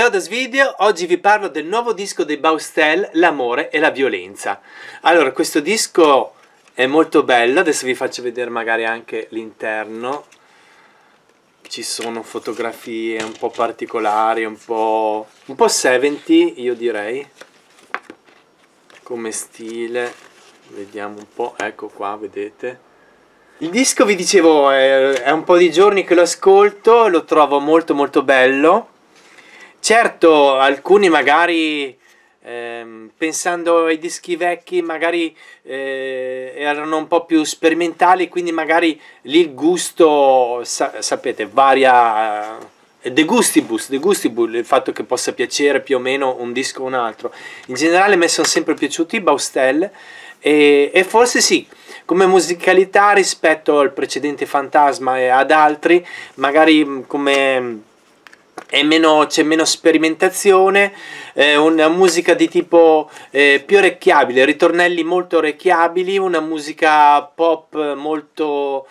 Ciao Das Video, oggi vi parlo del nuovo disco dei Baustel, L'amore e la violenza. Allora, questo disco è molto bello, adesso vi faccio vedere magari anche l'interno. Ci sono fotografie un po' particolari, un po', un po' 70 io direi, come stile. Vediamo un po', ecco qua, vedete. Il disco, vi dicevo, è, è un po' di giorni che lo ascolto, lo trovo molto molto bello Certo, alcuni magari ehm, pensando ai dischi vecchi magari eh, erano un po' più sperimentali, quindi magari lì il gusto, sa sapete, varia eh, de gustibus, de gustibus, il fatto che possa piacere più o meno un disco o un altro. In generale mi sono sempre piaciuti i Baustelle e, e, forse sì, come musicalità rispetto al precedente Fantasma e ad altri, magari mm, come meno, c'è meno sperimentazione, eh, una musica di tipo eh, più orecchiabile, ritornelli molto orecchiabili, una musica pop molto...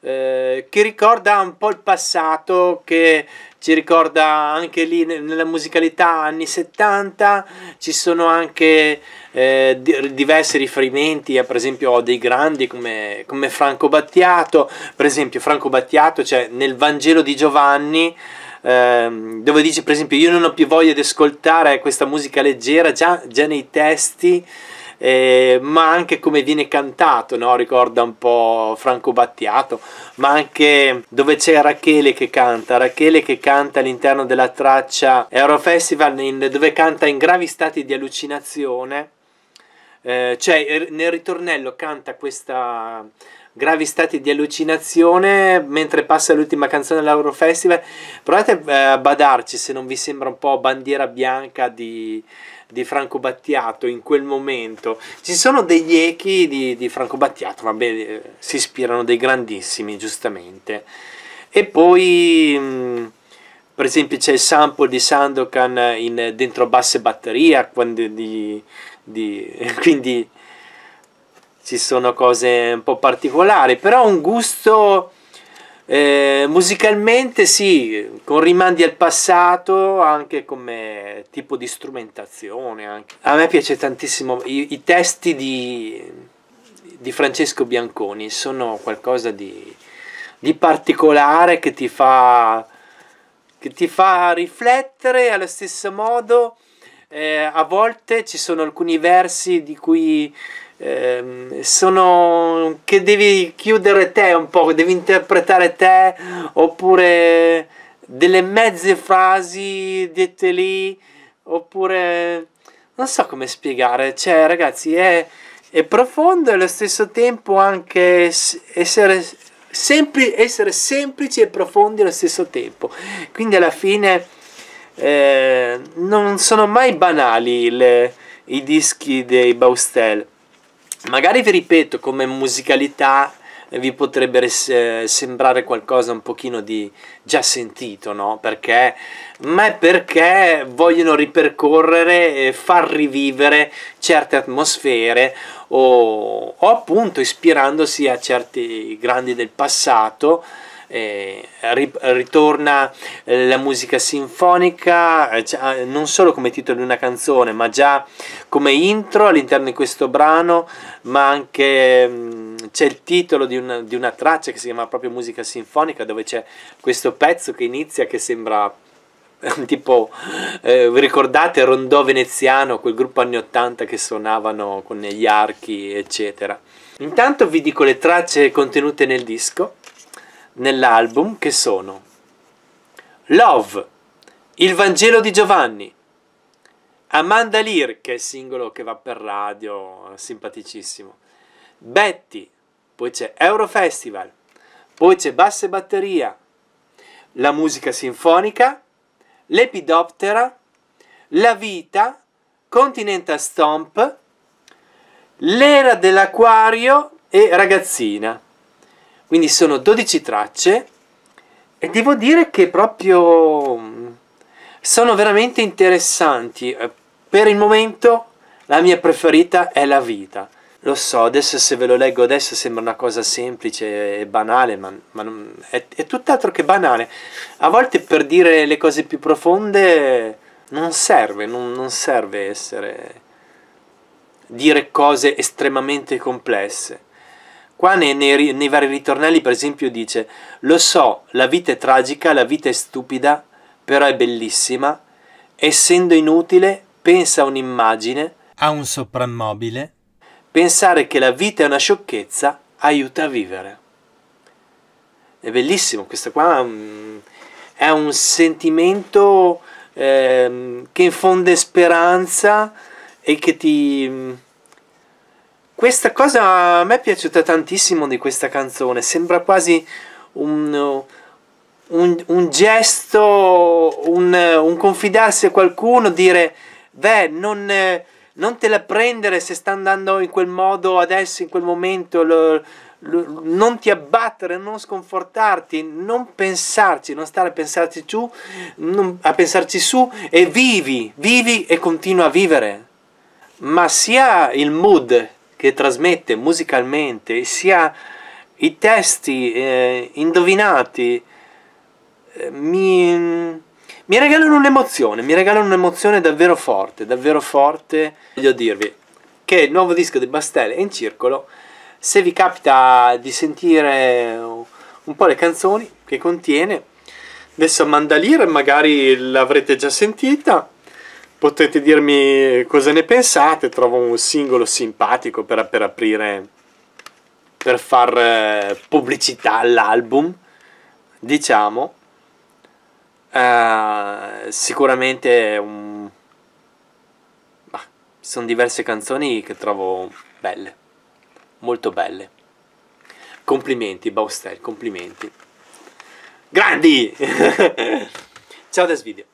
Eh, che ricorda un po' il passato, che ci ricorda anche lì nella musicalità anni 70, ci sono anche eh, diversi riferimenti a eh, per esempio dei grandi come, come Franco Battiato, per esempio Franco Battiato, cioè nel Vangelo di Giovanni, ehm, dove dice per esempio io non ho più voglia di ascoltare questa musica leggera già, già nei testi eh, ma anche come viene cantato, no? ricorda un po' Franco Battiato, ma anche dove c'è Rachele che canta, Rachele che canta all'interno della traccia Eurofestival in, dove canta in gravi stati di allucinazione, eh, cioè nel ritornello canta questa gravi stati di allucinazione mentre passa l'ultima canzone dell'Eurofestival. Provate eh, a badarci se non vi sembra un po' bandiera bianca di, di Franco Battiato in quel momento. Ci sono degli echi di, di Franco Battiato, vabbè, eh, si ispirano dei grandissimi, giustamente. E poi, mm, per esempio, c'è il sample di Sandokan in, dentro basse batteria, quando di, di, quindi ci sono cose un po' particolari, però un gusto eh, musicalmente sì, con rimandi al passato, anche come tipo di strumentazione. Anche. A me piace tantissimo i, i testi di, di, Francesco Bianconi, sono qualcosa di, di particolare che ti, fa, che ti fa riflettere allo stesso modo. Eh, a volte ci sono alcuni versi di cui Ehm, sono che devi chiudere te un po', devi interpretare te oppure delle mezze frasi dette lì oppure non so come spiegare, cioè ragazzi è, è profondo e allo stesso tempo anche essere, sempli, essere semplici e profondi allo stesso tempo, quindi alla fine eh, non sono mai banali le, i dischi dei Baustelle Magari vi ripeto, come musicalità eh, vi potrebbe eh, sembrare qualcosa un pochino di già sentito, no? Perché? Ma è perché vogliono ripercorrere e far rivivere certe atmosfere o, o appunto ispirandosi a certi grandi del passato eh, ritorna eh, la musica sinfonica eh, ah, non solo come titolo di una canzone ma già come intro all'interno di questo brano ma anche mm, c'è il titolo di una, di una traccia che si chiama proprio musica sinfonica dove c'è questo pezzo che inizia che sembra tipo eh, vi ricordate Rondò Veneziano, quel gruppo anni 80 che suonavano con gli archi, eccetera. Intanto vi dico le tracce contenute nel disco nell'album che sono Love, Il Vangelo di Giovanni, Amanda Lear, che è il singolo che va per radio, simpaticissimo, Betty, poi c'è Eurofestival, poi c'è Basse Batteria, la musica sinfonica, l'epidoptera, la vita, Continental Stomp, l'era dell'acquario e ragazzina. Quindi sono 12 tracce e devo dire che proprio mm, sono veramente interessanti. Eh, per il momento la mia preferita è la vita. Lo so, adesso se ve lo leggo adesso sembra una cosa semplice e banale, ma, ma non, è, è tutt'altro che banale. A volte per dire le cose più profonde non serve, non, non serve essere dire cose estremamente complesse. Qua nei, nei, nei vari ritornelli, per esempio, dice: Lo so, la vita è tragica, la vita è stupida, però è bellissima. Essendo inutile, pensa a un'immagine. A un soprammobile. Pensare che la vita è una sciocchezza aiuta a vivere. È bellissimo, questo qua mm, è un sentimento eh, che infonde speranza e che ti mm, questa cosa a me è piaciuta tantissimo di questa canzone, sembra quasi un, un, un gesto, un, un, confidarsi a qualcuno, dire beh non, non, te la prendere se sta andando in quel modo adesso, in quel momento, lo, lo, non ti abbattere, non sconfortarti, non pensarci, non stare a pensarci su, non, a pensarci su e vivi, vivi e continua a vivere. Ma sia il mood che trasmette musicalmente sia i testi eh, indovinati eh, mi, mi regalano un'emozione, mi regalano un'emozione davvero forte, davvero forte. Voglio dirvi che il nuovo disco di Bastelle è in circolo, se vi capita di sentire un po' le canzoni che contiene, adesso Mandalire magari l'avrete già sentita, potete dirmi cosa ne pensate trovo un singolo simpatico per, per aprire per far eh, pubblicità all'album diciamo uh, sicuramente um, bah, sono diverse canzoni che trovo belle molto belle complimenti Baustel complimenti grandi ciao del video